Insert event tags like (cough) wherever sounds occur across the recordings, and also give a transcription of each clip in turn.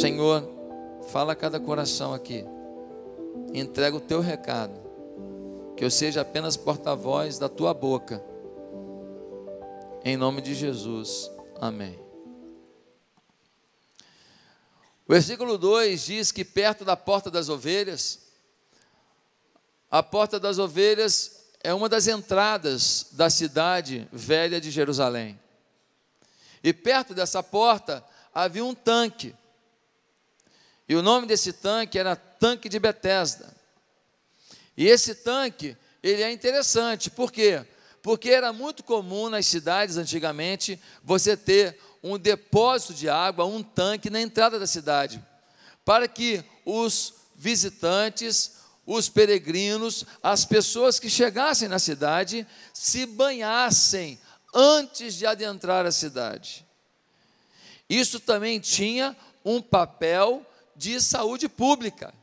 Senhor, fala a cada coração aqui. Entrega o teu recado. Que eu seja apenas porta-voz da tua boca. Em nome de Jesus. Amém. O versículo 2 diz que perto da porta das ovelhas, a porta das ovelhas é uma das entradas da cidade velha de Jerusalém. E perto dessa porta havia um tanque e o nome desse tanque era Tanque de Betesda. E esse tanque, ele é interessante, por quê? Porque era muito comum nas cidades antigamente você ter um depósito de água, um tanque na entrada da cidade, para que os visitantes, os peregrinos, as pessoas que chegassem na cidade se banhassem antes de adentrar a cidade. Isso também tinha um papel de saúde pública.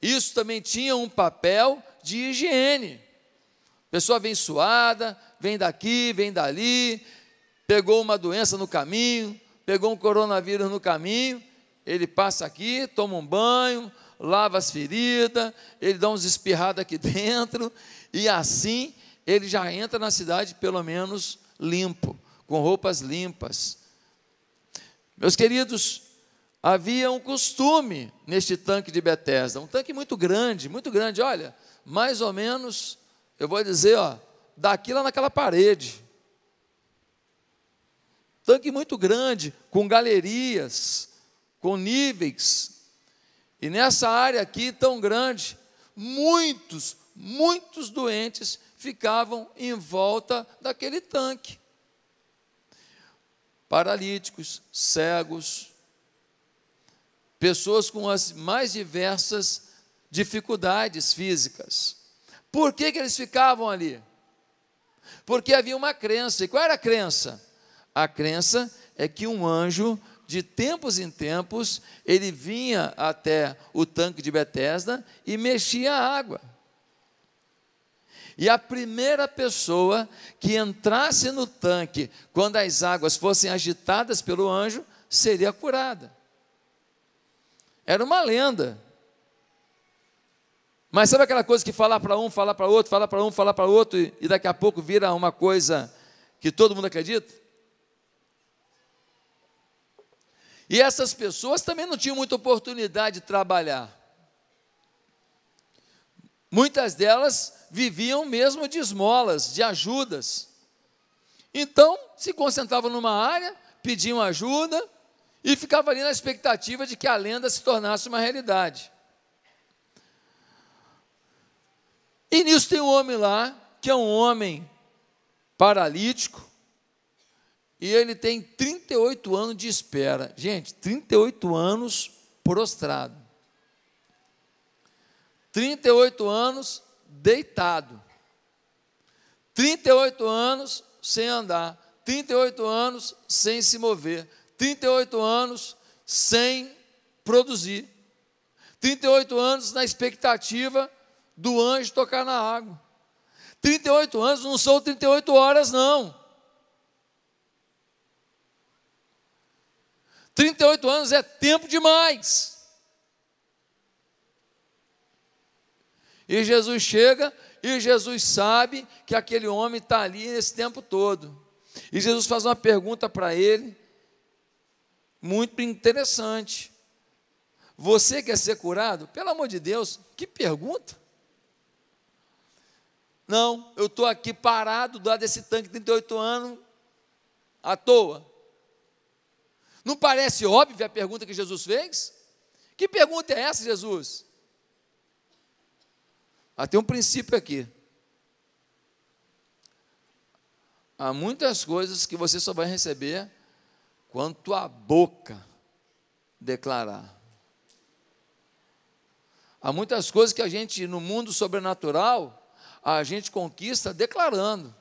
Isso também tinha um papel de higiene. pessoa vem suada, vem daqui, vem dali, pegou uma doença no caminho, pegou um coronavírus no caminho, ele passa aqui, toma um banho, lava as feridas, ele dá uns espirrados aqui (laughs) dentro, e assim ele já entra na cidade pelo menos limpo, com roupas limpas. Meus queridos, havia um costume neste tanque de Bethesda, um tanque muito grande, muito grande, olha, mais ou menos, eu vou dizer, ó, daqui lá naquela parede. Tanque muito grande, com galerias, com níveis. E nessa área aqui tão grande, muitos, muitos doentes ficavam em volta daquele tanque. Paralíticos, cegos, pessoas com as mais diversas dificuldades físicas. Por que, que eles ficavam ali? Porque havia uma crença. E qual era a crença? A crença é que um anjo, de tempos em tempos, ele vinha até o tanque de Betesda e mexia a água. E a primeira pessoa que entrasse no tanque quando as águas fossem agitadas pelo anjo seria curada. Era uma lenda. Mas sabe aquela coisa que falar para um, falar para outro, falar para um, falar para outro, e, daqui a pouco vira uma coisa que todo mundo acredita? E essas pessoas também não tinham muita oportunidade de trabalhar. Muitas delas viviam mesmo de esmolas, de ajudas. Então, se concentravam numa área, pediam ajuda, e ficava ali na expectativa de que a lenda se tornasse uma realidade. E nisso tem um homem lá, que é um homem paralítico, e ele tem 38 anos de espera. Gente, 38 anos prostrado. 38 anos deitado. 38 anos sem andar. 38 anos sem se mover. 38 anos sem produzir, 38 anos na expectativa do anjo tocar na água. 38 anos não são 38 horas, não. 38 anos é tempo demais. E Jesus chega e Jesus sabe que aquele homem está ali nesse tempo todo. E Jesus faz uma pergunta para ele, muito interessante. Você quer ser curado? Pelo amor de Deus, que pergunta! Não, eu estou aqui parado do lado desse tanque, 38 anos, à toa. Não parece óbvia a pergunta que Jesus fez? Que pergunta é essa, Jesus? Ah, tem um princípio aqui. Há muitas coisas que você só vai receber quanto a boca declarar. Há muitas coisas que a gente, no mundo sobrenatural, a gente conquista declarando.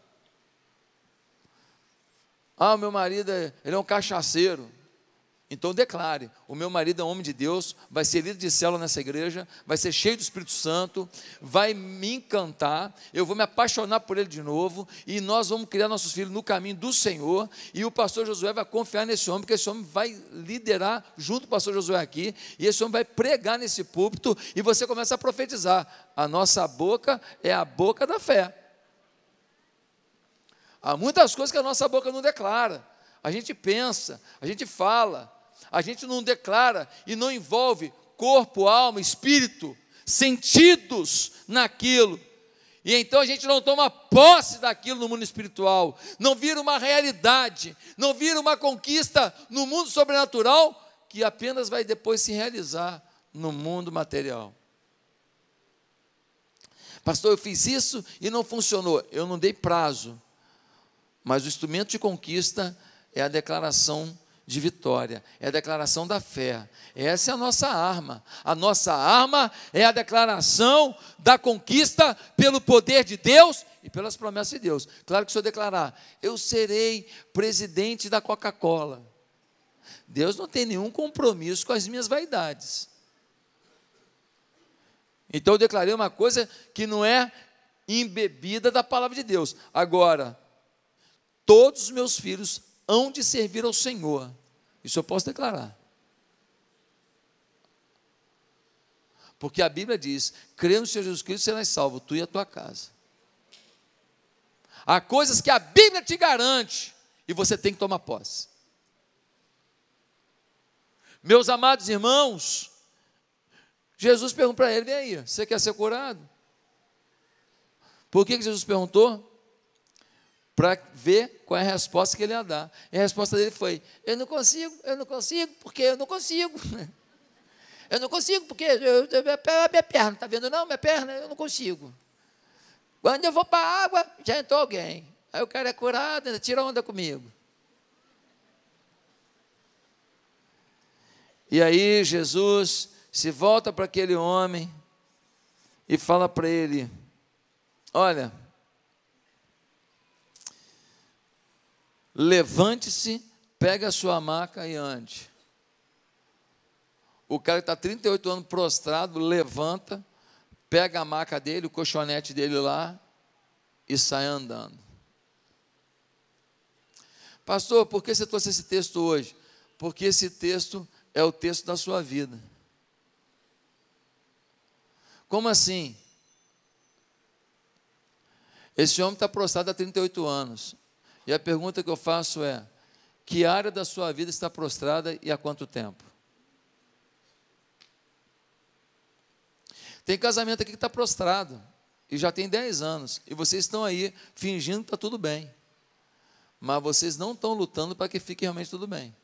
Ah, meu marido, é, ele é um cachaceiro. Então declare: o meu marido é um homem de Deus, vai ser líder de célula nessa igreja, vai ser cheio do Espírito Santo, vai me encantar, eu vou me apaixonar por ele de novo, e nós vamos criar nossos filhos no caminho do Senhor, e o pastor Josué vai confiar nesse homem, porque esse homem vai liderar junto com o pastor Josué aqui, e esse homem vai pregar nesse púlpito, e você começa a profetizar. A nossa boca é a boca da fé. Há muitas coisas que a nossa boca não declara. A gente pensa, a gente fala, a gente não declara e não envolve corpo, alma, espírito, sentidos naquilo. E então a gente não toma posse daquilo no mundo espiritual, não vira uma realidade, não vira uma conquista no mundo sobrenatural que apenas vai depois se realizar no mundo material. Pastor, eu fiz isso e não funcionou. Eu não dei prazo. Mas o instrumento de conquista é a declaração de vitória, é a declaração da fé. Essa é a nossa arma. A nossa arma é a declaração da conquista pelo poder de Deus e pelas promessas de Deus. Claro que se eu declarar, eu serei presidente da Coca-Cola. Deus não tem nenhum compromisso com as minhas vaidades. Então eu declarei uma coisa que não é embebida da palavra de Deus. Agora, todos os meus filhos hão de servir ao Senhor. Isso eu posso declarar. Porque a Bíblia diz: crê no Senhor Jesus Cristo, serás salvo, tu e a tua casa. Há coisas que a Bíblia te garante e você tem que tomar posse. Meus amados irmãos, Jesus perguntou para ele: vem aí, você quer ser curado? Por que, que Jesus perguntou? para ver qual é a resposta que ele ia dar. E a resposta dele foi: Eu não consigo, eu não consigo, porque eu não consigo. (laughs) Eu não consigo, porque eu, eu, minha, minha perna, está vendo não? Minha perna, eu não consigo. Quando eu vou para a água, já entrou alguém. Aí o cara é curado, ainda tira onda comigo. E aí Jesus se volta para aquele homem e fala para ele: Olha, Levante-se, pegue a sua maca e ande. O cara que está 38 anos prostrado, levanta, pega a maca dele, o colchonete dele lá e sai andando. Pastor, por que você trouxe esse texto hoje? Porque esse texto é o texto da sua vida. Como assim? Esse homem está prostrado há 38 anos. E a pergunta que eu faço é: que área da sua vida está prostrada e há quanto tempo? Tem casamento aqui que está prostrado e já tem 10 anos, e vocês estão aí fingindo que está tudo bem, mas vocês não estão lutando para que fique realmente tudo bem.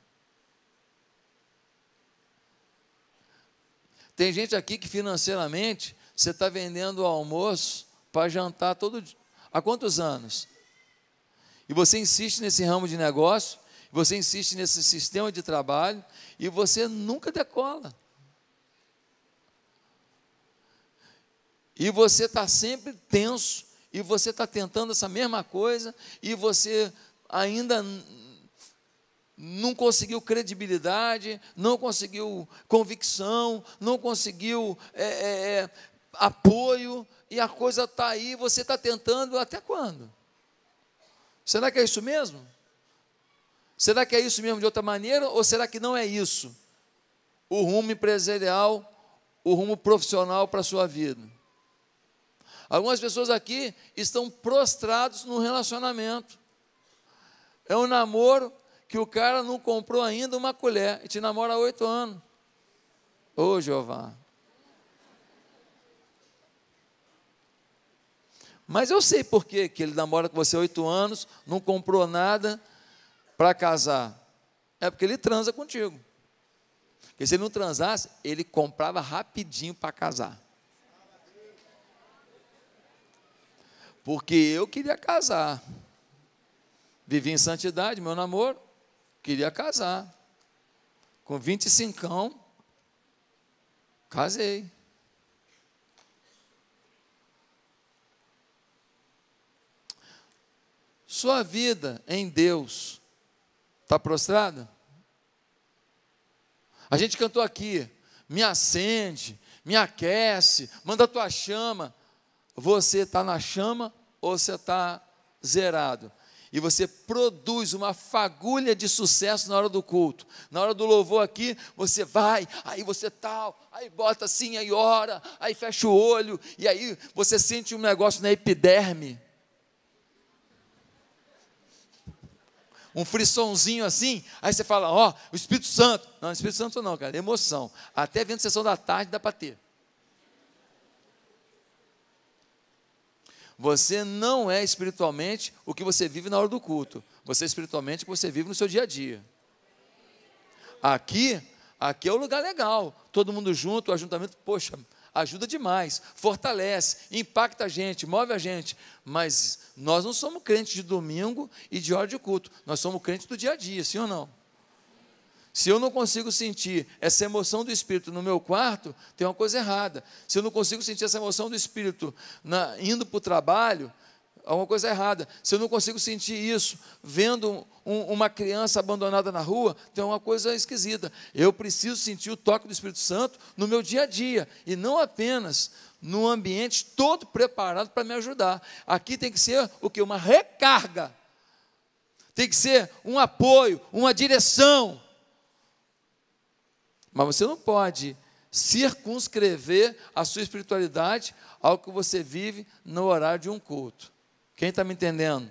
Tem gente aqui que financeiramente você está vendendo o almoço para jantar todo dia. Há quantos anos? e você insiste nesse ramo de negócio, você insiste nesse sistema de trabalho e você nunca decola. E você está sempre tenso, e você está tentando essa mesma coisa, e você ainda não conseguiu credibilidade, não conseguiu convicção, não conseguiu é, é, é apoio, e a coisa está aí, você está tentando até quando? Será que é isso mesmo? Será que é isso mesmo de outra maneira ou será que não é isso? O rumo empresarial, o rumo profissional para a sua vida. Algumas pessoas aqui estão prostrados no relacionamento. É um namoro que o cara não comprou ainda uma colher e te namora há oito anos. Ô, Jeová. Mas eu sei por quê, que ele namora com você há oito anos, não comprou nada para casar. É porque ele transa contigo. Porque se ele não transasse, ele comprava rapidinho para casar. Porque eu queria casar. Vivi em santidade, meu namoro, queria casar. Com 25, casei. Sua vida em Deus está prostrada? A gente cantou aqui: me acende, me aquece, manda a tua chama. Você está na chama ou você está zerado? e você produz uma fagulha de sucesso na hora do culto. Na hora do louvor aqui, você vai, aí você tal, aí bota assim, aí ora, aí fecha o olho, e aí você sente um negócio na epiderme. um frissonzinho assim, aí você fala, ó, oh, o Espírito Santo. Não, Espírito Santo não, cara, é emoção. Até vendo sessão da tarde dá para ter. Você não é espiritualmente o que você vive na hora do culto. Você é espiritualmente o que você vive no seu dia a dia. Aqui, aqui é o lugar legal. Todo mundo junto, o ajuntamento, poxa, ajuda demais, fortalece, impacta a gente, move a gente. Mas nós não somos crentes de domingo e de hora de culto, nós somos crentes do dia a dia, sim ou não? Se eu não consigo sentir essa emoção do Espírito no meu quarto, tem uma coisa errada. Se eu não consigo sentir essa emoção do Espírito na, indo para o trabalho, alguma coisa errada. Se eu não consigo sentir isso vendo um, uma criança abandonada na rua, tem uma coisa esquisita. Eu preciso sentir o toque do Espírito Santo no meu dia a dia e não apenas no ambiente todo preparado para me ajudar. Aqui tem que ser o que uma recarga. Tem que ser um apoio, uma direção. Mas você não pode circunscrever a sua espiritualidade ao que você vive no horário de um culto. Quem está me entendendo?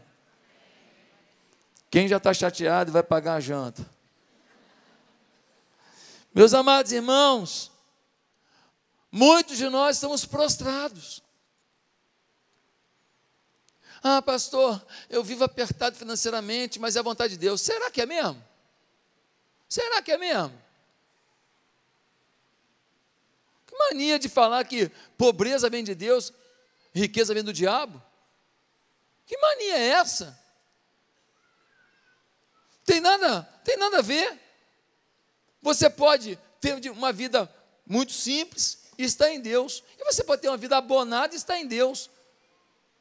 Quem já está chateado vai pagar a janta. Meus amados irmãos, muitos de nós estamos prostrados. Ah, pastor, eu vivo apertado financeiramente, mas é a vontade de Deus. Será que é mesmo? Será que é mesmo? Que mania de falar que pobreza vem de Deus, riqueza vem do diabo? Que mania é essa? Tem nada, tem nada a ver. Você pode ter uma vida muito simples e estar em Deus. E você pode ter uma vida abonada e estar em Deus.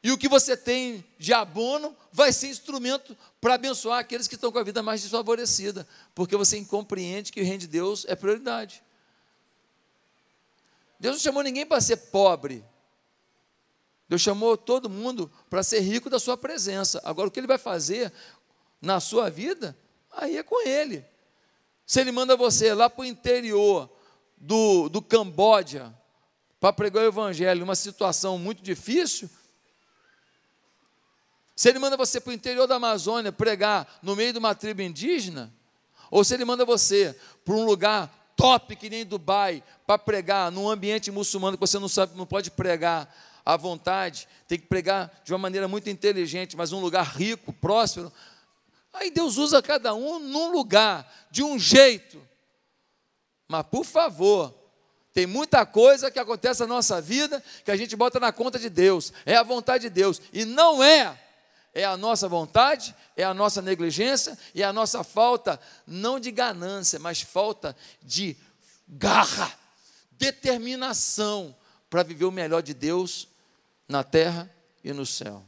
E o que você tem de abono vai ser instrumento para abençoar aqueles que estão com a vida mais desfavorecida, porque você compreende que o reino de Deus é prioridade. Deus não chamou ninguém para ser pobre, Deus chamou todo mundo para ser rico da sua presença. Agora, o que ele vai fazer na sua vida, aí é com ele. Se ele manda você lá para o interior do, do Camboja para pregar o evangelho, uma situação muito difícil. Se ele manda você para o interior da Amazônia pregar no meio de uma tribo indígena, ou se ele manda você para um lugar top que nem Dubai para pregar num ambiente muçulmano que você não sabe, não pode pregar à vontade, tem que pregar de uma maneira muito inteligente, mas um lugar rico, próspero. Aí Deus usa cada um num lugar, de um jeito. Mas por favor, tem muita coisa que acontece na nossa vida que a gente bota na conta de Deus. É a vontade de Deus. E não é. É a nossa vontade, é a nossa negligência e é a nossa falta, não de ganância, mas falta de garra, determinação para viver o melhor de Deus na terra e no céu.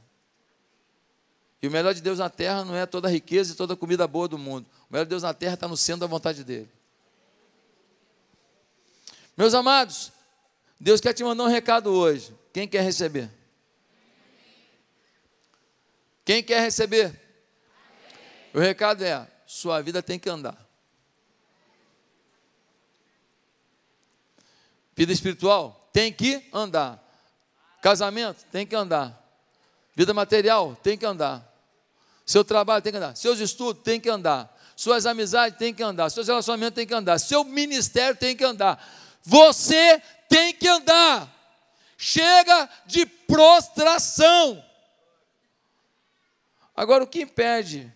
E o melhor de Deus na terra não é toda a riqueza e toda a comida boa do mundo. O melhor de Deus na terra está no centro da vontade dele. Meus amados, Deus quer te mandar um recado hoje. Quem quer receber? Quem quer receber? O recado é: sua vida tem que andar. Vida espiritual tem que andar. Casamento, tem que andar. Vida material, tem que andar. Seu trabalho tem que andar. Seus estudos tem que andar. Suas amizades tem que andar. Seus relacionamentos tem que andar. Seu ministério tem que andar. Você tem que andar. Chega de prostração. Agora, o que impede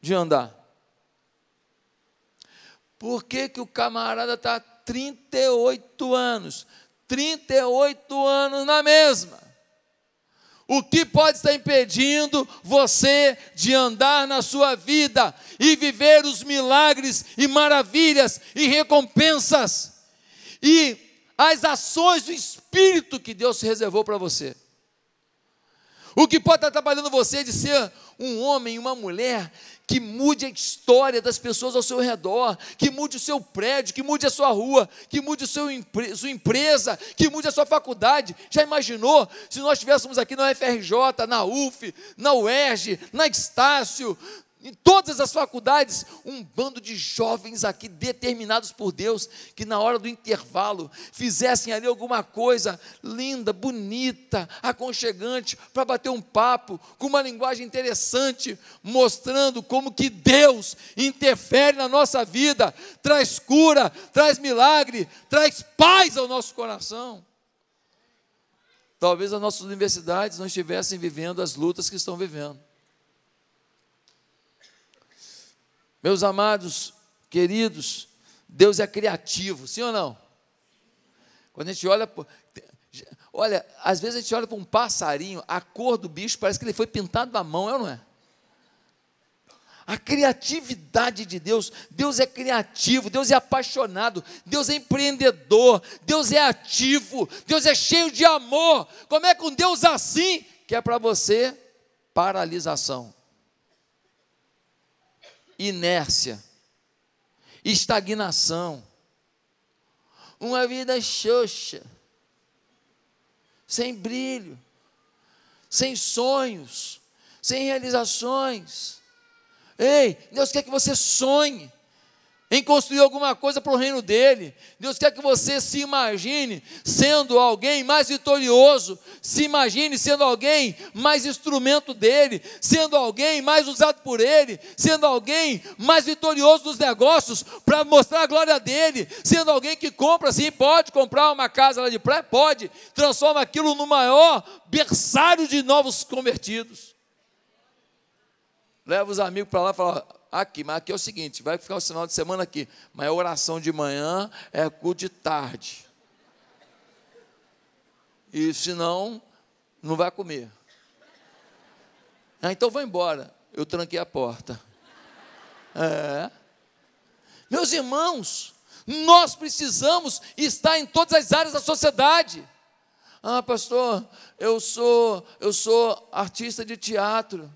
de andar? Por que, que o camarada está 38 anos, 38 anos na mesma. O que pode estar impedindo você de andar na sua vida e viver os milagres e maravilhas e recompensas e as ações do Espírito que Deus reservou para você? O que pode estar trabalhando você é de ser um homem, uma mulher que mude a história das pessoas ao seu redor, que mude o seu prédio, que mude a sua rua, que mude a sua empresa, que mude a sua faculdade. Já imaginou se nós estivéssemos aqui na FRJ, na UF, na UERJ, na Estácio, em todas as faculdades, um bando de jovens aqui determinados por Deus, que na hora do intervalo fizessem ali alguma coisa linda, bonita, aconchegante, para bater um papo, com uma linguagem interessante, mostrando como que Deus interfere na nossa vida, traz cura, traz milagre, traz paz ao nosso coração. Talvez as nossas universidades não estivessem vivendo as lutas que estão vivendo Meus amados, queridos, Deus é criativo, sim ou não? Quando a gente olha. Olha, às vezes a gente olha para um passarinho, a cor do bicho parece que ele foi pintado à mão, é ou não é? A criatividade de Deus, Deus é criativo, Deus é apaixonado, Deus é empreendedor, Deus é ativo, Deus é cheio de amor. Como é que um Deus assim quer para você paralisação? inércia, estagnação, uma vida xoxa, sem brilho, sem sonhos, sem realizações. Ei, Deus quer que você sonhe em construir alguma coisa para o reino dele. Deus quer que você se imagine sendo alguém mais vitorioso, se imagine sendo alguém mais instrumento dele, sendo alguém mais usado por ele, sendo alguém mais vitorioso nos negócios para mostrar a glória dele, sendo alguém que compra sim, pode comprar uma casa lá de praia, pode, transforma aquilo no maior berçário de novos convertidos. Leva os amigos para lá e fala: aqui, mas aqui é o seguinte: vai ficar o sinal de semana aqui, mas é oração de manhã, é cu de tarde. E senão, não vai comer. Ah, então vai embora. Eu tranquei a porta. É. Meus irmãos, nós precisamos estar em todas as áreas da sociedade. Ah, pastor, eu sou, eu sou artista de teatro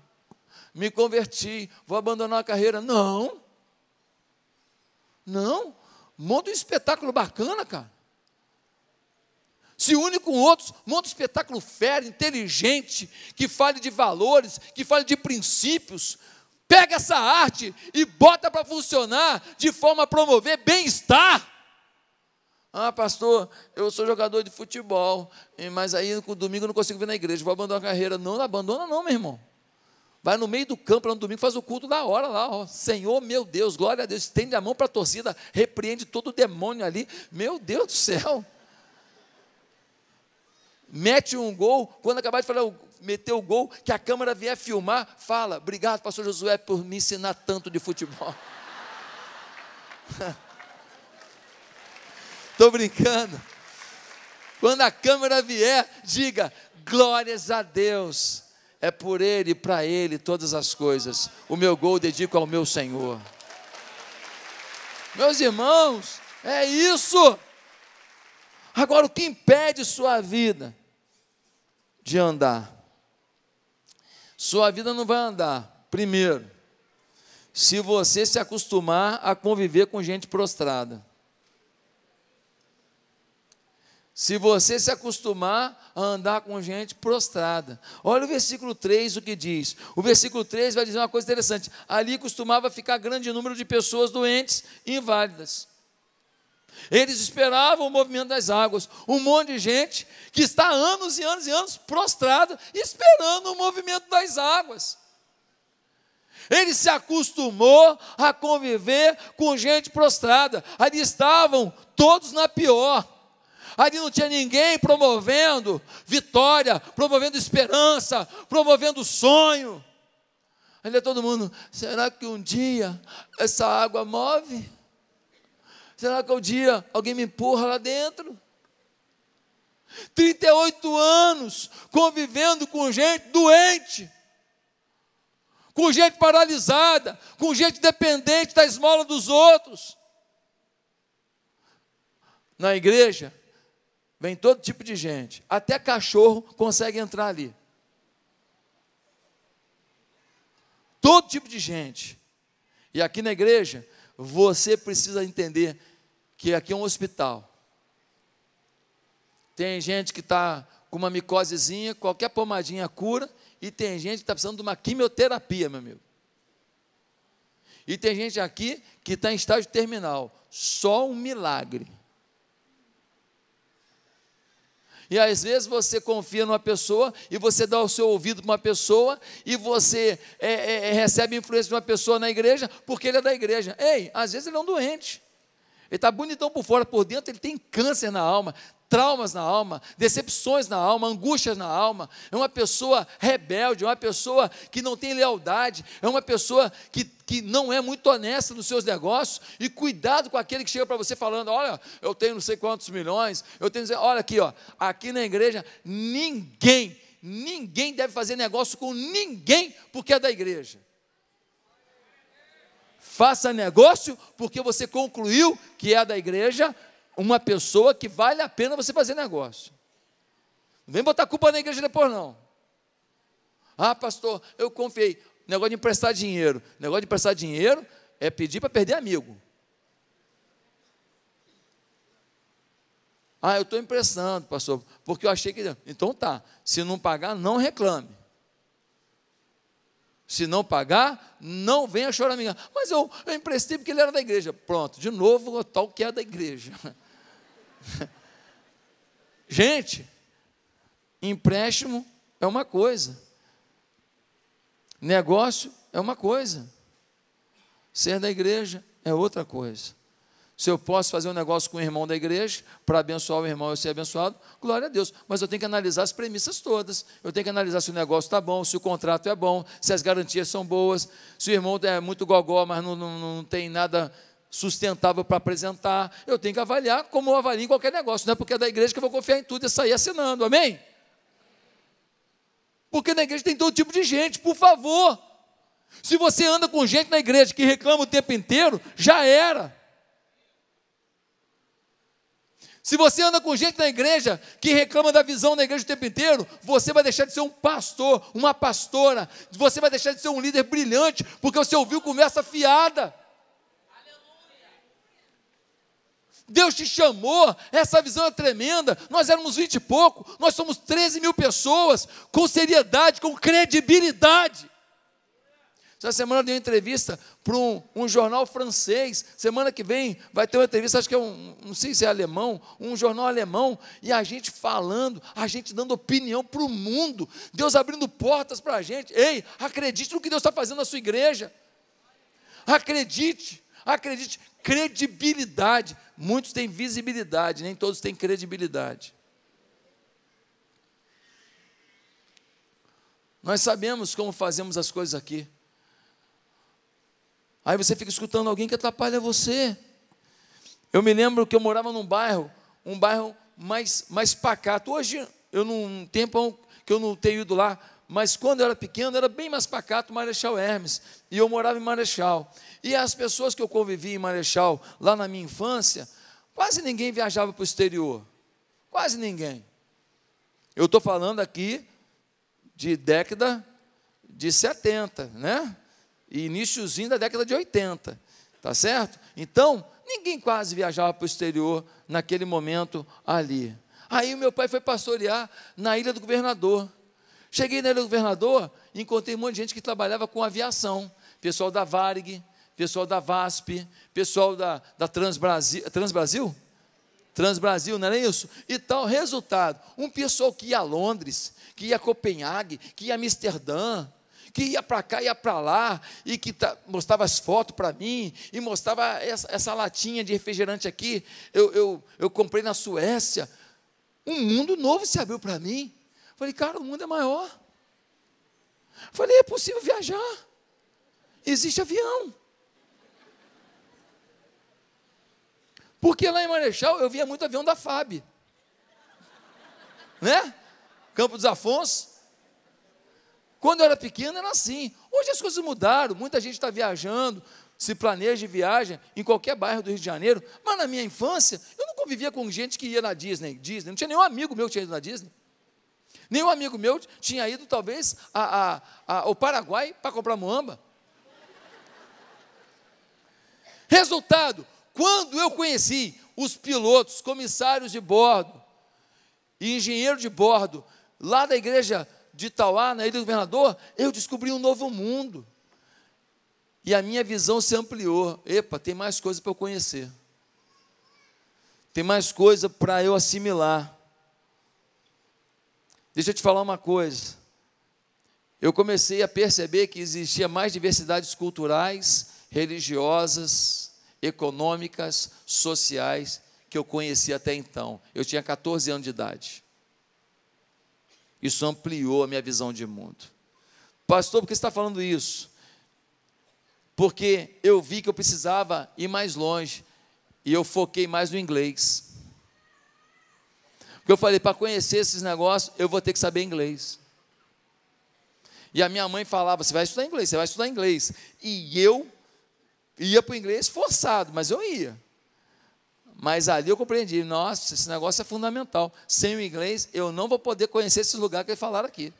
me converti, vou abandonar a carreira. Não. Não. Monta um espetáculo bacana, cara. Se une com outros, monta um espetáculo férreo, inteligente, que fale de valores, que fale de princípios. Pega essa arte e bota para funcionar de forma a promover bem-estar. Ah, pastor, eu sou jogador de futebol, mas aí no domingo eu não consigo vir na igreja, vou abandonar a carreira. Não, não abandona não, meu irmão. Vai no meio do campo lá no domingo, faz o culto da hora lá, ó. Senhor, meu Deus, glória a Deus, estende a mão para a torcida, repreende todo o demônio ali. Meu Deus do céu. Mete um gol, quando acabar de falar, meter o gol, que a câmera vier filmar, fala: "Obrigado, pastor Josué, por me ensinar tanto de futebol". Estou (laughs) brincando. Quando a câmera vier, diga: "Glórias a Deus" É por Ele e para Ele todas as coisas. O meu gol dedico ao meu Senhor. Meus irmãos, é isso. Agora, o que impede sua vida de andar? Sua vida não vai andar, primeiro, se você se acostumar a conviver com gente prostrada se você se acostumar a andar com gente prostrada. Olha o versículo 3 o que diz. O versículo 3 vai dizer uma coisa interessante. Ali costumava ficar grande número de pessoas doentes e inválidas. Eles esperavam o movimento das águas. Um monte de gente que está anos e anos e anos prostrada, esperando o movimento das águas. Ele se acostumou a conviver com gente prostrada. Ali estavam todos na pior ali não tinha ninguém promovendo vitória, promovendo esperança, promovendo sonho. Ali é todo mundo, será que um dia essa água move? Será que um dia alguém me empurra lá dentro? 38 anos convivendo com gente doente, com gente paralisada, com gente dependente da esmola dos outros. Na igreja, Vem todo tipo de gente. Até cachorro consegue entrar ali. Todo tipo de gente. E aqui na igreja, você precisa entender que aqui é um hospital. Tem gente que está com uma micosezinha, qualquer pomadinha cura, e tem gente que está precisando de uma quimioterapia, meu amigo. E tem gente aqui que está em estágio terminal. Só um milagre. E às vezes você confia numa pessoa e você dá o seu ouvido para uma pessoa e você é, é, é, recebe influência de uma pessoa na igreja porque ele é da igreja. Ei, às vezes ele é um doente. Ele está bonitão por fora, por dentro ele tem câncer na alma, traumas na alma, decepções na alma, angústias na alma, é uma pessoa rebelde, é uma pessoa que não tem lealdade, é uma pessoa que, que não é muito honesta nos seus negócios, e cuidado com aquele que chega para você falando: olha, eu tenho não sei quantos milhões, eu tenho, olha aqui, ó, aqui na igreja, ninguém, ninguém deve fazer negócio com ninguém porque é da igreja. Faça negócio porque você concluiu que é da igreja, uma pessoa que vale a pena você fazer negócio. Não vem botar culpa na igreja depois, não. Ah, pastor, eu confiei. Negócio de emprestar dinheiro. Negócio de emprestar dinheiro é pedir para perder amigo. Ah, eu estou emprestando, pastor, porque eu achei que. Então tá. Se não pagar, não reclame. Se não pagar, não venha chorar. Mas eu, eu emprestei porque ele era da igreja. Pronto, de novo, o tal que é da igreja. (laughs) (laughs) Gente, empréstimo é uma coisa, negócio é uma coisa, ser da igreja é outra coisa. Se eu posso fazer um negócio com o irmão da igreja, para abençoar o irmão e ser abençoado, glória a Deus. Mas eu tenho que analisar as premissas todas. Eu tenho que analisar se o negócio está bom, se o contrato é bom, se as garantias são boas, se o irmão é muito gogó, mas não, não, não tem nada sustentável para apresentar. Eu tenho que avaliar como eu avalio em qualquer negócio. Não é porque é da igreja que eu vou confiar em tudo e sair assinando. Amém? Porque na igreja tem todo tipo de gente, por favor. Se você anda com gente na igreja que reclama o tempo inteiro, já era. Se você anda com gente na igreja que reclama da visão da igreja o tempo inteiro, você vai deixar de ser um pastor, uma pastora, você vai deixar de ser um líder brilhante, porque você ouviu conversa fiada. Deus te chamou, essa visão é tremenda. Nós éramos vinte e pouco, nós somos 13 mil pessoas, com seriedade, com credibilidade. Essa semana eu dei uma entrevista para um, um, jornal francês. Semana que vem vai ter uma entrevista, acho que é um, não sei se é alemão, um jornal alemão. E a gente falando, a gente dando opinião para o mundo. Deus abrindo portas para a gente. Ei, acredite no que Deus está fazendo na sua igreja. Acredite. Acredite, credibilidade. Muitos têm visibilidade, nem todos têm credibilidade. Nós sabemos como fazemos as coisas aqui. Aí você fica escutando alguém que atrapalha você. Eu me lembro que eu morava num bairro, um bairro mais, mais pacato. Hoje, eu num tempo que eu não tenho ido lá, mas quando eu era pequeno era bem mais pacato Marechal Hermes, e eu morava em Marechal. E as pessoas que eu convivia em Marechal lá na minha infância, quase ninguém viajava para o exterior. Quase ninguém. Eu estou falando aqui de década de 70, né? E iníciozinho da década de 80, tá certo? Então, ninguém quase viajava para o exterior naquele momento ali. Aí o meu pai foi pastorear na Ilha do Governador. Cheguei na Ilha Governador, encontrei um monte de gente que trabalhava com aviação, pessoal da Varig, pessoal da VASP, pessoal da, da Transbrasil, Transbrasil? Transbrasil, não era isso? E tal, resultado, um pessoal que ia a Londres, que ia a Copenhague, que ia a Amsterdã, que ia para cá, ia para lá, e que mostrava as fotos para mim, e mostrava essa, essa, latinha de refrigerante aqui, eu, eu, eu comprei na Suécia. Um mundo novo se abriu para mim. Falei, cara, o mundo é maior. Falei, é possível viajar. Existe avião. Porque lá em Marechal eu via muito avião da FAB. Né? Campo dos Afonso. Quando eu era pequeno era assim. Hoje as coisas mudaram, muita gente está viajando, se planeja viagem em qualquer bairro do Rio de Janeiro. Mas na minha infância, eu não convivia com gente que ia na Disney. Disney. Não tinha nenhum amigo meu que tinha ido na Disney. Nenhum amigo meu tinha ido, talvez, a, a, a, ao Paraguai para comprar muamba. Resultado: quando eu conheci os pilotos, comissários de bordo e engenheiro de bordo lá da igreja de Itauá, na Ilha do Governador, eu descobri um novo mundo. E a minha visão se ampliou. Epa, tem mais coisa para eu conhecer. Tem mais coisa para eu assimilar. Deixa eu te falar uma coisa. Eu comecei a perceber que existia mais diversidades culturais, religiosas, econômicas, sociais que eu conhecia até então. Eu tinha 14 anos de idade. Isso ampliou a minha visão de mundo. Pastor, por que você está falando isso? Porque eu vi que eu precisava ir mais longe e eu foquei mais no inglês. Porque eu falei, para conhecer esses negócios, eu vou ter que saber inglês. E a minha mãe falava: você vai estudar inglês, você vai estudar inglês. E eu ia para o inglês forçado, mas eu ia. Mas ali eu compreendi: nossa, esse negócio é fundamental. Sem o inglês, eu não vou poder conhecer esses lugares que eles falaram aqui.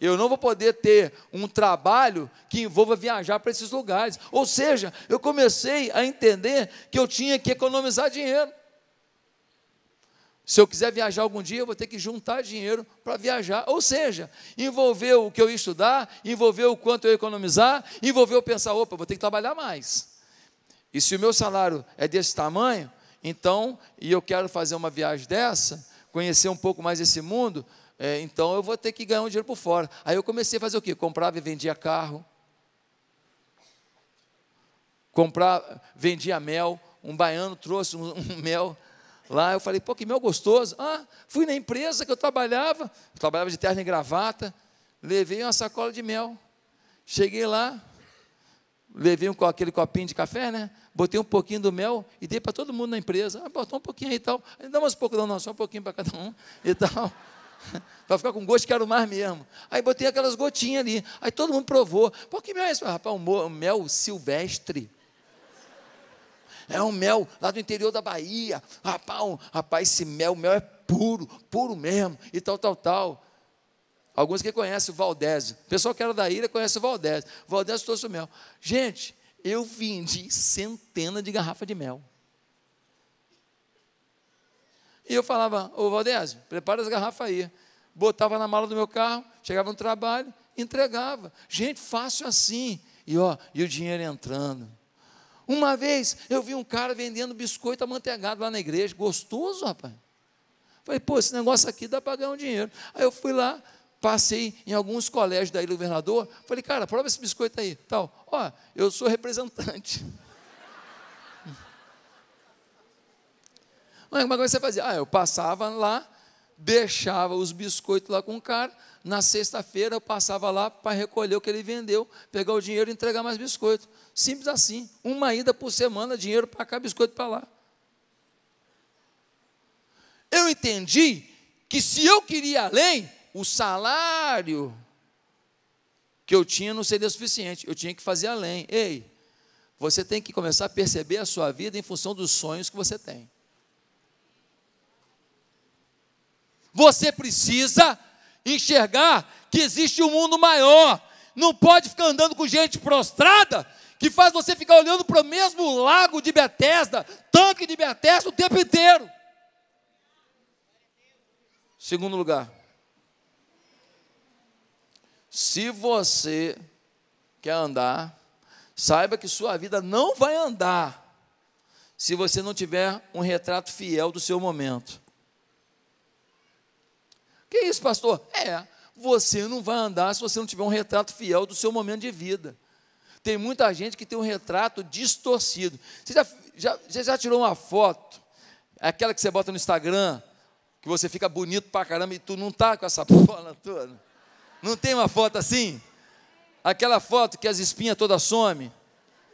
Eu não vou poder ter um trabalho que envolva viajar para esses lugares. Ou seja, eu comecei a entender que eu tinha que economizar dinheiro. Se eu quiser viajar algum dia, eu vou ter que juntar dinheiro para viajar. Ou seja, envolveu o que eu ia estudar, envolveu o quanto eu ia economizar, envolveu pensar, opa, vou ter que trabalhar mais. E se o meu salário é desse tamanho, então, e eu quero fazer uma viagem dessa, conhecer um pouco mais esse mundo, é, então eu vou ter que ganhar um dinheiro por fora. Aí eu comecei a fazer o quê? Comprava e vendia carro. Comprava, vendia mel. Um baiano trouxe um, um mel lá, eu falei, pô, que mel gostoso. Ah, fui na empresa que eu trabalhava, eu trabalhava de terno e gravata, levei uma sacola de mel. Cheguei lá, levei um, aquele copinho de café, né? Botei um pouquinho do mel e dei para todo mundo na empresa. Ah, botou um pouquinho aí e tal. Não dá mais um pouco, não, não, só um pouquinho para cada um e tal. (laughs) para ficar com gosto, quero mais mesmo. Aí botei aquelas gotinhas ali. Aí todo mundo provou. Pô, que mel é esse? Rapaz, um mel silvestre é um mel lá do interior da Bahia. Rapaz, um, rapaz esse mel, o mel é puro, puro mesmo, e tal, tal, tal. Alguns que conhecem o Valdésio. O pessoal que era da ilha conhece o Valdésio. O Valdésio trouxe o mel. Gente, eu vendi centenas de garrafas de mel. E eu falava, ô Valdésio, prepara as garrafas aí. Botava na mala do meu carro, chegava no trabalho, entregava. Gente, fácil assim. E ó, e o dinheiro entrando. Uma vez eu vi um cara vendendo biscoito amanteigado lá na igreja, gostoso, rapaz. Falei, pô, esse negócio aqui dá para ganhar um dinheiro. Aí eu fui lá, passei em alguns colégios da Ilha do Governador, falei, cara, prova esse biscoito aí, tal. Ó, eu sou representante. (laughs) Mas como é que você fazia? Ah, eu passava lá, deixava os biscoitos lá com o cara. Na sexta-feira eu passava lá para recolher o que ele vendeu, pegar o dinheiro e entregar mais biscoito. Simples assim. Uma ida por semana, dinheiro para cá, biscoito para lá. Eu entendi que se eu queria além, o salário que eu tinha não seria suficiente. Eu tinha que fazer além. Ei, você tem que começar a perceber a sua vida em função dos sonhos que você tem. Você precisa enxergar que existe um mundo maior. Não pode ficar andando com gente prostrada que faz você ficar olhando para o mesmo lago de Betesda, tanque de Betesda o tempo inteiro. Segundo lugar, se você quer andar, saiba que sua vida não vai andar se você não tiver um retrato fiel do seu momento. Que isso, pastor? É, você não vai andar se você não tiver um retrato fiel do seu momento de vida. Tem muita gente que tem um retrato distorcido. Você já, já, já, já tirou uma foto, aquela que você bota no Instagram, que você fica bonito pra caramba e tu não tá com essa (laughs) bola toda? Não tem uma foto assim? Aquela foto que as espinhas todas somem?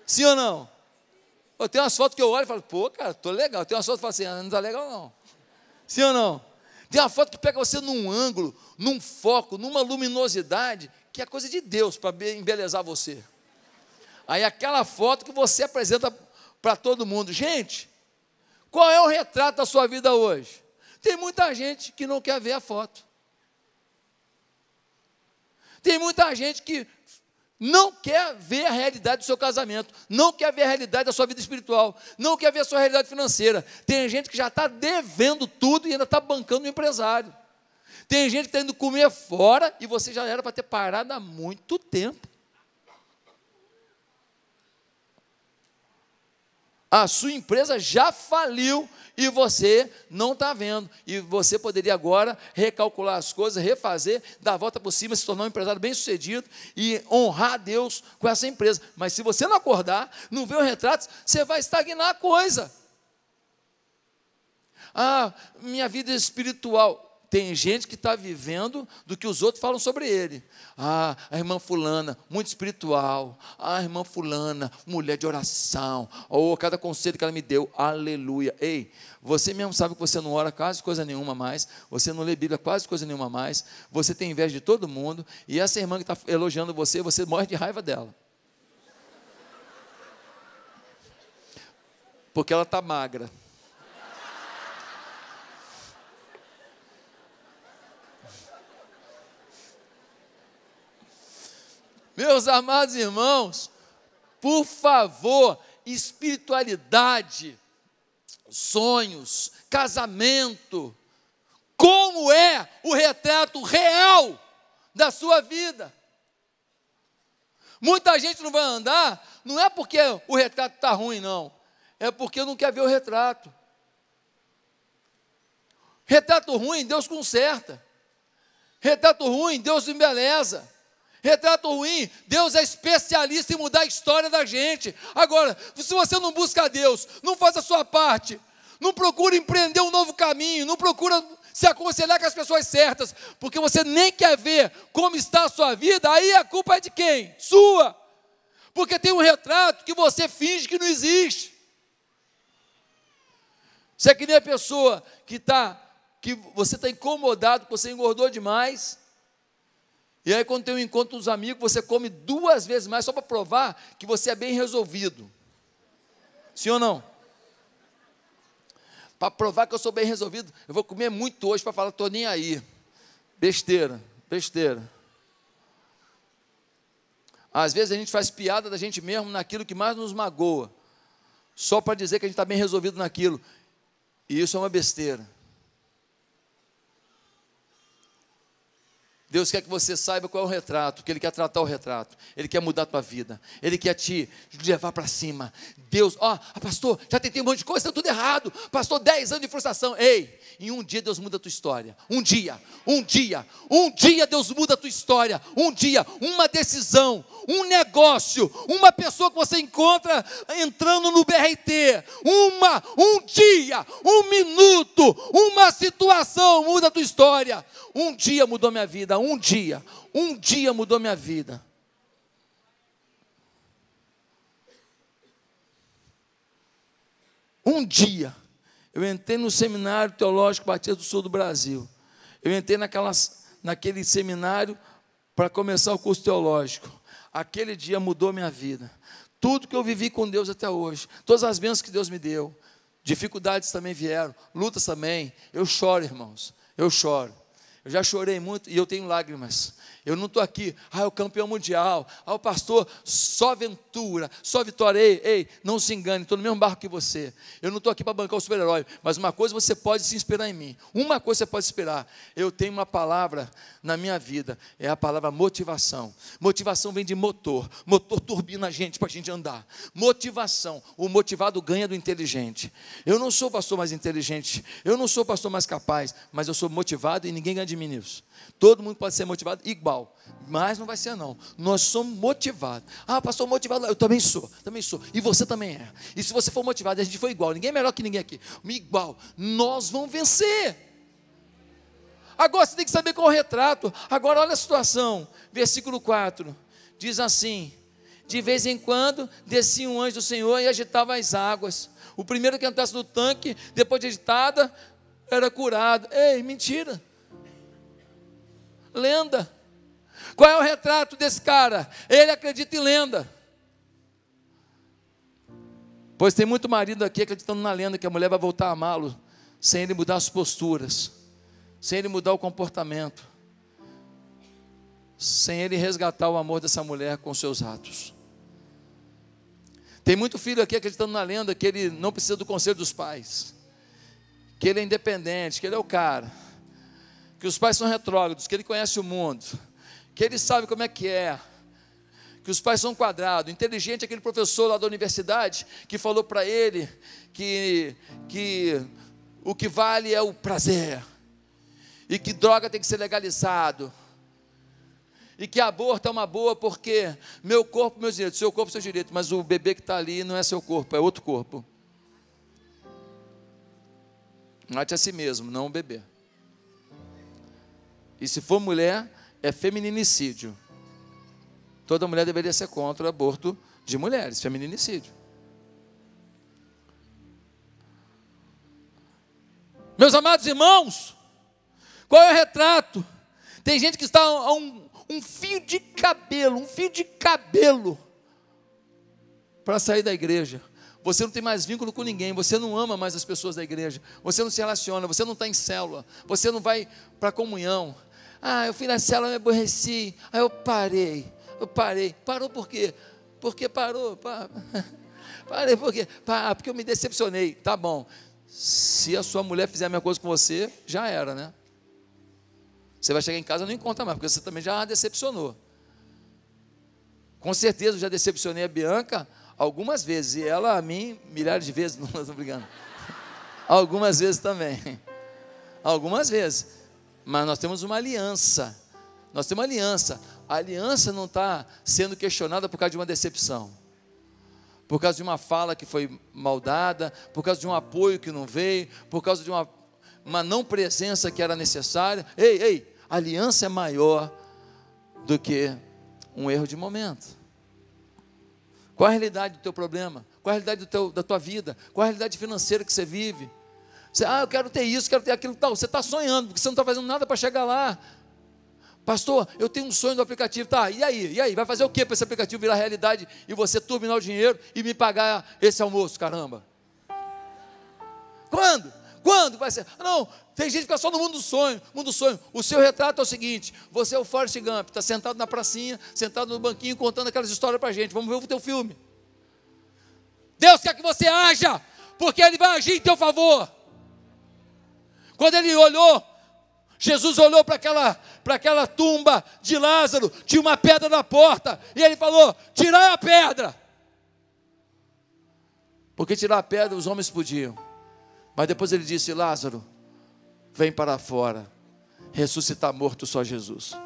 Sim ou não? Tem umas fotos que eu olho e falo, pô, cara, tô legal. Tem umas fotos que eu falo assim, ah, não tá legal não. Sim ou não? Tem uma foto que pega você num ângulo, num foco, numa luminosidade, que é coisa de Deus para embelezar você. Aí aquela foto que você apresenta para todo mundo. Gente, qual é o retrato da sua vida hoje? Tem muita gente que não quer ver a foto. Tem muita gente que não quer ver a realidade do seu casamento, não quer ver a realidade da sua vida espiritual, não quer ver a sua realidade financeira. Tem gente que já está devendo tudo e ainda está bancando o empresário. Tem gente que está indo comer fora e você já era para ter parado há muito tempo. a sua empresa já faliu e você não está vendo. E você poderia agora recalcular as coisas, refazer, dar a volta por cima, se tornar um empresário bem-sucedido e honrar Deus com essa empresa. Mas se você não acordar, não ver o retrato, você vai estagnar a coisa. Ah, minha vida é espiritual. Tem gente que está vivendo do que os outros falam sobre ele. Ah, a irmã fulana, muito espiritual. Ah, a irmã fulana, mulher de oração. Ou oh, cada conselho que ela me deu, aleluia. Ei, você mesmo sabe que você não ora quase coisa nenhuma mais, você não lê Bíblia quase coisa nenhuma mais, você tem inveja de todo mundo, e essa irmã que está elogiando você, você morre de raiva dela. Porque ela está magra. Meus amados irmãos, por favor, espiritualidade, sonhos, casamento, como é o retrato real da sua vida? Muita gente não vai andar, não é porque o retrato está ruim, não, é porque não quer ver o retrato. Retrato ruim, Deus conserta. Retrato ruim, Deus embeleza. Retrato ruim, Deus é especialista em mudar a história da gente. Agora, se você não busca Deus, não faz a sua parte, não procura empreender um novo caminho, não procura se aconselhar com as pessoas certas, porque você nem quer ver como está a sua vida, aí a culpa é de quem? Sua. Porque tem um retrato que você finge que não existe. Você é que nem a pessoa que está, que você está incomodado, que você engordou demais, e aí, quando tem um encontro com os amigos, você come duas vezes mais só para provar que você é bem resolvido. Sim ou não? Para provar que eu sou bem resolvido, eu vou comer muito hoje para falar, estou nem aí. Besteira, besteira. Às vezes a gente faz piada da gente mesmo naquilo que mais nos magoa, só para dizer que a gente está bem resolvido naquilo. E isso é uma besteira. Deus quer que você saiba qual é o retrato, que Ele quer tratar o retrato, Ele quer mudar a tua vida, Ele quer te levar para cima. Deus, ó, oh, pastor, já tentei um monte de coisa, está tudo errado, pastor, 10 anos de frustração. Ei, em um dia Deus muda a tua história. Um dia, um dia, um dia Deus muda a tua história. Um dia, uma decisão, um negócio, uma pessoa que você encontra entrando no BRT, uma, um dia, um minuto, uma situação muda a tua história. Um dia mudou minha vida um dia, um dia mudou minha vida. Um dia, eu entrei no seminário teológico Batista do Sul do Brasil. Eu entrei naquela, naquele seminário para começar o curso teológico. Aquele dia mudou minha vida. Tudo que eu vivi com Deus até hoje, todas as bênçãos que Deus me deu, dificuldades também vieram, lutas também. Eu choro, irmãos, eu choro. Eu já chorei muito e eu tenho lágrimas. Eu não estou aqui, ah, é o campeão mundial, ah, o pastor, só ventura, só vitória. Ei, ei, não se engane, estou no mesmo barco que você. Eu não estou aqui para bancar o super-herói, mas uma coisa você pode se inspirar em mim. Uma coisa você pode esperar. Eu tenho uma palavra na minha vida, é a palavra motivação. Motivação vem de motor. Motor turbina a gente para a gente andar. Motivação. O motivado ganha do inteligente. Eu não sou o pastor mais inteligente, eu não sou o pastor mais capaz, mas eu sou motivado e ninguém ganha de de meninos. Todo mundo pode ser motivado igual, mas não vai ser não. Nós somos motivados. Ah, pastor, motivado, eu também sou, também sou. E você também é. E se você for motivado, a gente foi igual. Ninguém é melhor que ninguém aqui. Igual. Nós vamos vencer. Agora você tem que saber qual é o retrato. Agora olha a situação. Versículo 4 diz assim: De vez em quando descia um anjo do Senhor e agitava as águas. O primeiro que entrasse no tanque, depois de agitada, era curado. Ei, mentira! Lenda. Qual é o retrato desse cara? Ele acredita em lenda. Pois tem muito marido aqui acreditando na lenda que a mulher vai voltar a amá-lo sem ele mudar as posturas, sem ele mudar o comportamento, sem ele resgatar o amor dessa mulher com seus atos. Tem muito filho aqui acreditando na lenda que ele não precisa do conselho dos pais, que ele é independente, que ele é o cara que os pais são retrógrados, que ele conhece o mundo, que ele sabe como é que é, que os pais são quadrados. Inteligente é aquele professor lá da universidade que falou para ele que, que o que vale é o prazer, e que droga tem que ser legalizado, e que aborto é uma boa porque meu corpo, meus direitos, seu corpo, seus direitos, mas o bebê que está ali não é seu corpo, é outro corpo. Mate a si mesmo, não o bebê. E se for mulher, é feminicídio. Toda mulher deveria ser contra o aborto de mulheres, feminicídio. Meus amados irmãos, qual é o retrato? Tem gente que está a um, um fio de cabelo, um fio de cabelo para sair da igreja. Você não tem mais vínculo com ninguém, você não ama mais as pessoas da igreja, você não se relaciona, você não está em célula, você não vai para a comunhão, ah, eu fui na cela, me aborreci. Aí eu parei, eu parei. Parou por quê? Porque parou. Pá. (laughs) Parei por quê? Pá, porque eu me decepcionei. Tá bom. Se a sua mulher fizer a mesma coisa com você, já era, né? Você vai chegar em casa e não encontra mais, porque você também já decepcionou. Com certeza eu já decepcionei a Bianca algumas vezes, e ela a mim milhares de vezes, (laughs) não estou brincando. algumas vezes também. Algumas vezes mas nós temos uma aliança. Nós temos uma aliança. A aliança não está sendo questionada por causa de uma decepção, por causa de uma fala que foi maldada, por causa de um apoio que não veio, por causa de uma, uma não presença que era necessária. Ei, ei, a aliança é maior do que um erro de momento. Qual a realidade do teu problema? Qual a realidade teu, da tua vida? Qual a realidade financeira que você vive? Você, ah, eu quero ter isso, quero ter aquilo tal. Você está sonhando, porque você não está fazendo nada para chegar lá. Pastor, eu tenho um sonho do aplicativo. Tá, e aí? E aí? Vai fazer o que para esse aplicativo virar realidade e você turbinar o dinheiro e me pagar esse almoço, caramba? Quando? Quando vai ser? Não, tem gente que fica só no mundo do sonho, mundo do sonho. O seu retrato é o seguinte: você é o Forrest Gump, está sentado na pracinha, sentado no banquinho, contando aquelas histórias para a gente. Vamos ver o teu filme. Deus quer que você haja, porque Ele vai agir em teu favor. Quando ele olhou, Jesus olhou para aquela, para aquela tumba de Lázaro, tinha uma pedra na porta, e ele falou: Tirai a pedra. Porque tirar a pedra os homens podiam. Mas depois ele disse: Lázaro, vem para fora. Ressuscitar morto só Jesus.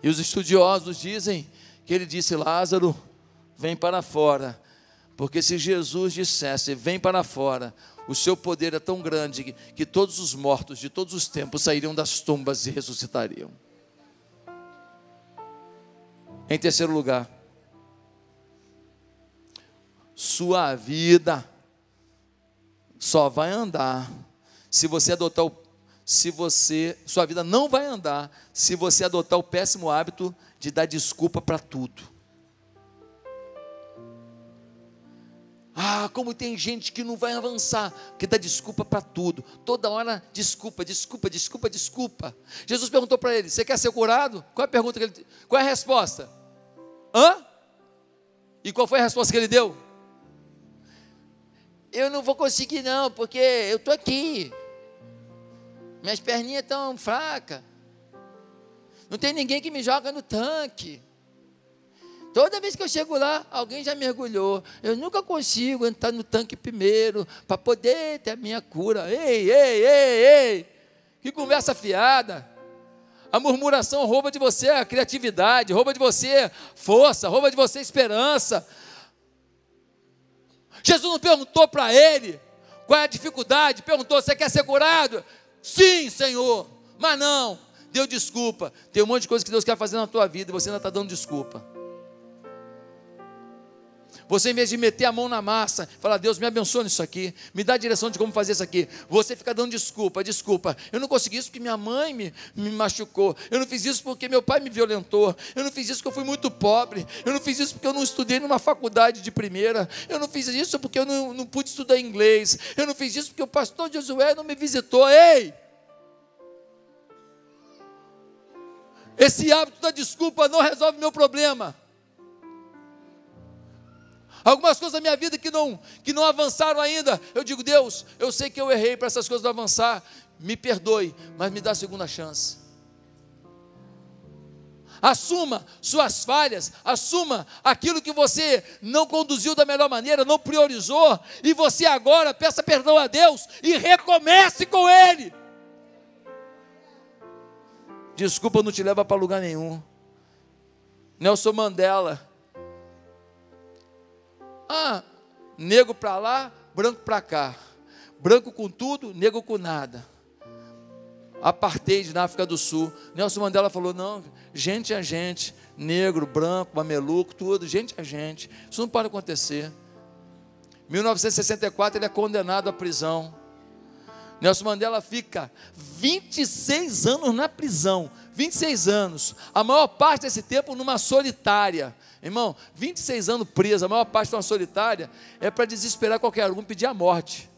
E os estudiosos dizem que ele disse: Lázaro, vem para fora. Porque se Jesus dissesse: Vem para fora, o seu poder é tão grande que, que todos os mortos de todos os tempos sairiam das tumbas e ressuscitariam. Em terceiro lugar, sua vida só vai andar se você adotar o se você, sua vida não vai andar se você adotar o péssimo hábito de dar desculpa para tudo. Ah, como tem gente que não vai avançar, que dá desculpa para tudo. Toda hora desculpa, desculpa, desculpa, desculpa. Jesus perguntou para ele: "Você quer ser curado?" Qual é a pergunta que ele Qual é a resposta? Hã? E qual foi a resposta que ele deu? Eu não vou conseguir não, porque eu tô aqui. Minhas perninhas estão fracas. Não tem ninguém que me joga no tanque. Toda vez que eu chego lá, alguém já mergulhou. Eu nunca consigo entrar no tanque primeiro para poder ter a minha cura. Ei, ei, ei, ei! Que conversa fiada! A murmuração rouba de você a criatividade, rouba de você força, rouba de você esperança. Jesus não perguntou para ele qual é a dificuldade, perguntou: você quer ser curado? Sim, Senhor, mas não, deu desculpa. Tem um monte de coisa que Deus quer fazer na tua vida e você ainda está dando desculpa. Você, em vez de meter a mão na massa, falar, Deus, me abençoe nisso aqui, me dá a direção de como fazer isso aqui. Você fica dando desculpa, desculpa. Eu não consegui isso porque minha mãe me, me machucou. Eu não fiz isso porque meu pai me violentou. Eu não fiz isso porque eu fui muito pobre. Eu não fiz isso porque eu não estudei numa faculdade de primeira. Eu não fiz isso porque eu não, não pude estudar inglês. Eu não fiz isso porque o pastor Josué não me visitou. Ei! Esse hábito da desculpa não resolve meu problema algumas coisas da minha vida que não, que não avançaram ainda. Eu digo, Deus, eu sei que eu errei para essas coisas não avançar, me perdoe, mas me dá a segunda chance. Assuma suas falhas, assuma aquilo que você não conduziu da melhor maneira, não priorizou, e você agora peça perdão a Deus e recomece com Ele. Desculpa não te leva para lugar nenhum. Nelson Mandela ah, negro para lá, branco para cá. Branco com tudo, negro com nada. Apartheid na África do Sul. Nelson Mandela falou: não, gente é gente, negro, branco, mameluco, tudo, gente é gente. Isso não pode acontecer. 1964 ele é condenado à prisão. Nelson Mandela fica 26 anos na prisão. 26 anos, a maior parte desse tempo numa solitária. Irmão, 26 anos preso, a maior parte numa solitária é para desesperar qualquer um pedir a morte.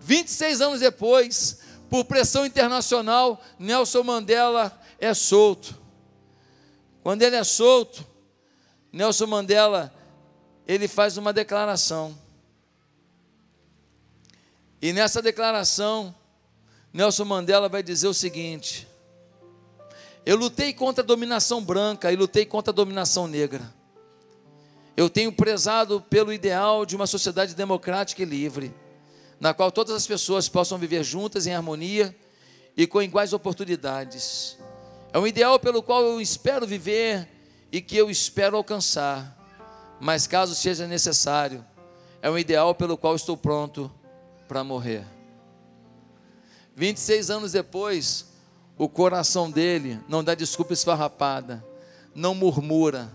26 anos depois, por pressão internacional, Nelson Mandela é solto. Quando ele é solto, Nelson Mandela ele faz uma declaração. E nessa declaração, Nelson Mandela vai dizer o seguinte: Eu lutei contra a dominação branca e lutei contra a dominação negra. Eu tenho prezado pelo ideal de uma sociedade democrática e livre, na qual todas as pessoas possam viver juntas em harmonia e com iguais oportunidades. É um ideal pelo qual eu espero viver e que eu espero alcançar, mas caso seja necessário, é um ideal pelo qual estou pronto para morrer. 26 anos depois, o coração dele não dá desculpa esfarrapada, não murmura,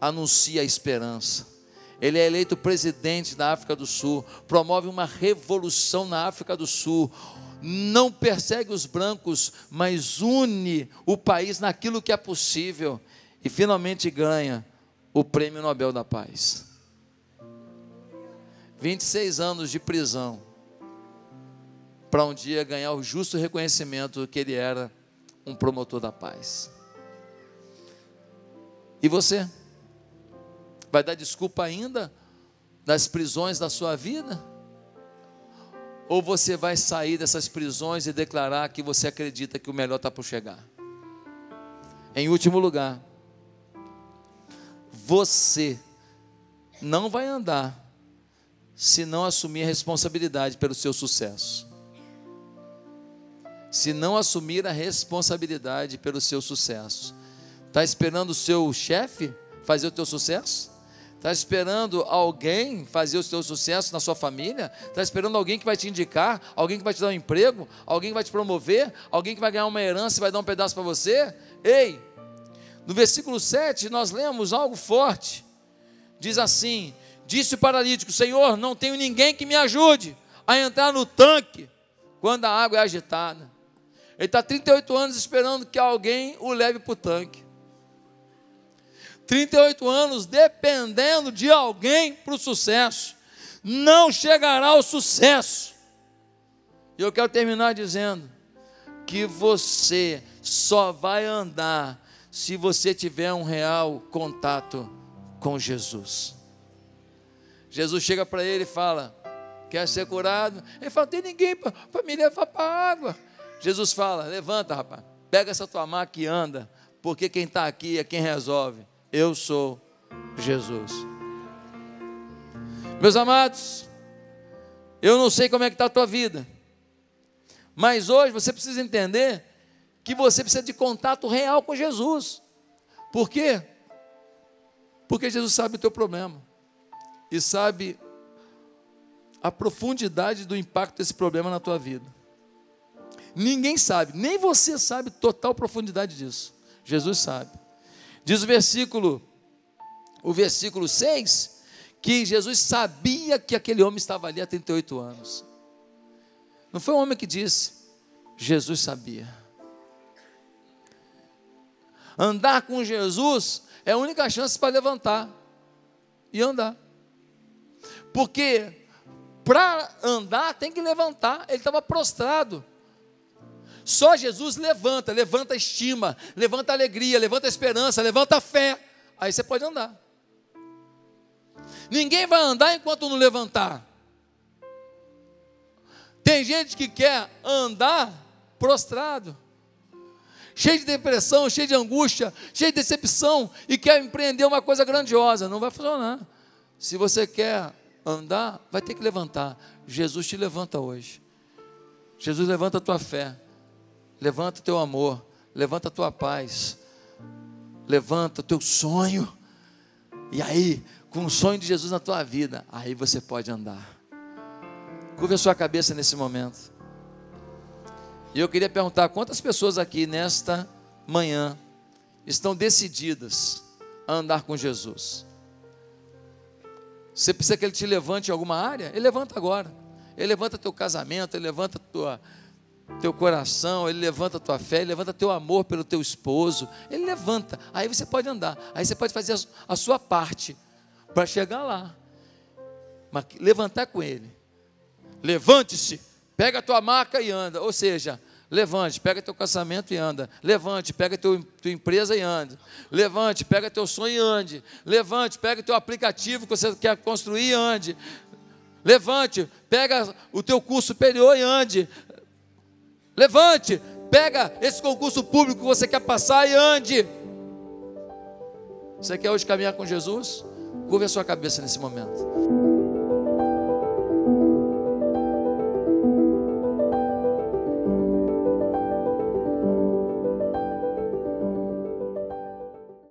anuncia a esperança. Ele é eleito presidente da África do Sul, promove uma revolução na África do Sul, não persegue os brancos, mas une o país naquilo que é possível e finalmente ganha o Prêmio Nobel da Paz. 26 anos de prisão para um dia ganhar o justo reconhecimento que ele era um promotor da paz. E você? Vai dar desculpa ainda das prisões da sua vida? Ou você vai sair dessas prisões e declarar que você acredita que o melhor está por chegar? Em último lugar, você não vai andar se não assumir a responsabilidade pelo seu sucesso se não assumir a responsabilidade pelo seu sucesso. Está esperando o seu chefe fazer o teu sucesso? Está esperando alguém fazer o seu sucesso na sua família? Está esperando alguém que vai te indicar? Alguém que vai te dar um emprego? Alguém que vai te promover? Alguém que vai ganhar uma herança e vai dar um pedaço para você? Ei! No versículo 7 nós lemos algo forte. Diz assim: Disse o paralítico: Senhor, não tenho ninguém que me ajude a entrar no tanque quando a água é agitada. Ele está 38 anos esperando que alguém o leve para o tanque. 38 anos dependendo de alguém para o sucesso. Não chegará ao sucesso. E eu quero terminar dizendo que você só vai andar se você tiver um real contato com Jesus. Jesus chega para ele e fala: Quer ser curado? Ele fala: Tem ninguém para me levar para a água. Jesus fala: levanta, rapaz, pega essa tua maca e anda, porque quem está aqui é quem resolve. Eu sou Jesus. Meus amados, eu não sei como é que está a tua vida, mas hoje você precisa entender que você precisa de contato real com Jesus. Por quê? Porque Jesus sabe o teu problema e sabe a profundidade do impacto desse problema na tua vida ninguém sabe, nem você sabe total profundidade disso. Jesus sabe. Diz o versículo o versículo 6 que Jesus sabia que aquele homem estava ali há 38 anos. Não foi um homem que disse, Jesus sabia. Andar com Jesus é a única chance para levantar e andar. Porque para andar tem que levantar, ele estava prostrado. Só Jesus levanta, levanta a estima, levanta a alegria, levanta a esperança, levanta a fé. Aí você pode andar. Ninguém vai andar enquanto não levantar. Tem gente que quer andar prostrado, cheio de depressão, cheio de angústia, cheio de decepção e quer empreender uma coisa grandiosa. Não vai funcionar. Se você quer andar, vai ter que levantar. Jesus te levanta hoje. Jesus levanta a tua fé. Levanta o teu amor, levanta a tua paz, levanta o teu sonho. E aí, com o sonho de Jesus na tua vida, aí você pode andar. Curva a sua cabeça nesse momento. E eu queria perguntar quantas pessoas aqui nesta manhã estão decididas a andar com Jesus. Você precisa que ele te levante em alguma área? Ele levanta agora. Ele levanta teu casamento, ele levanta tua teu coração, ele levanta a tua fé, ele levanta teu amor pelo teu esposo, ele levanta. Aí você pode andar, aí você pode fazer a sua parte para chegar lá. Mas levantar com ele. Levante-se, pega a tua maca e anda. Ou seja, Levante, pega teu casamento e anda. Levante, pega teu, tua empresa e anda. Levante, pega teu sonho e ande. Levante, pega teu aplicativo que você quer construir e ande. Levante, pega o teu curso superior e ande. Levante, pega esse concurso público que você quer passar e ande. Você quer hoje caminhar com Jesus? Curve a sua cabeça nesse momento.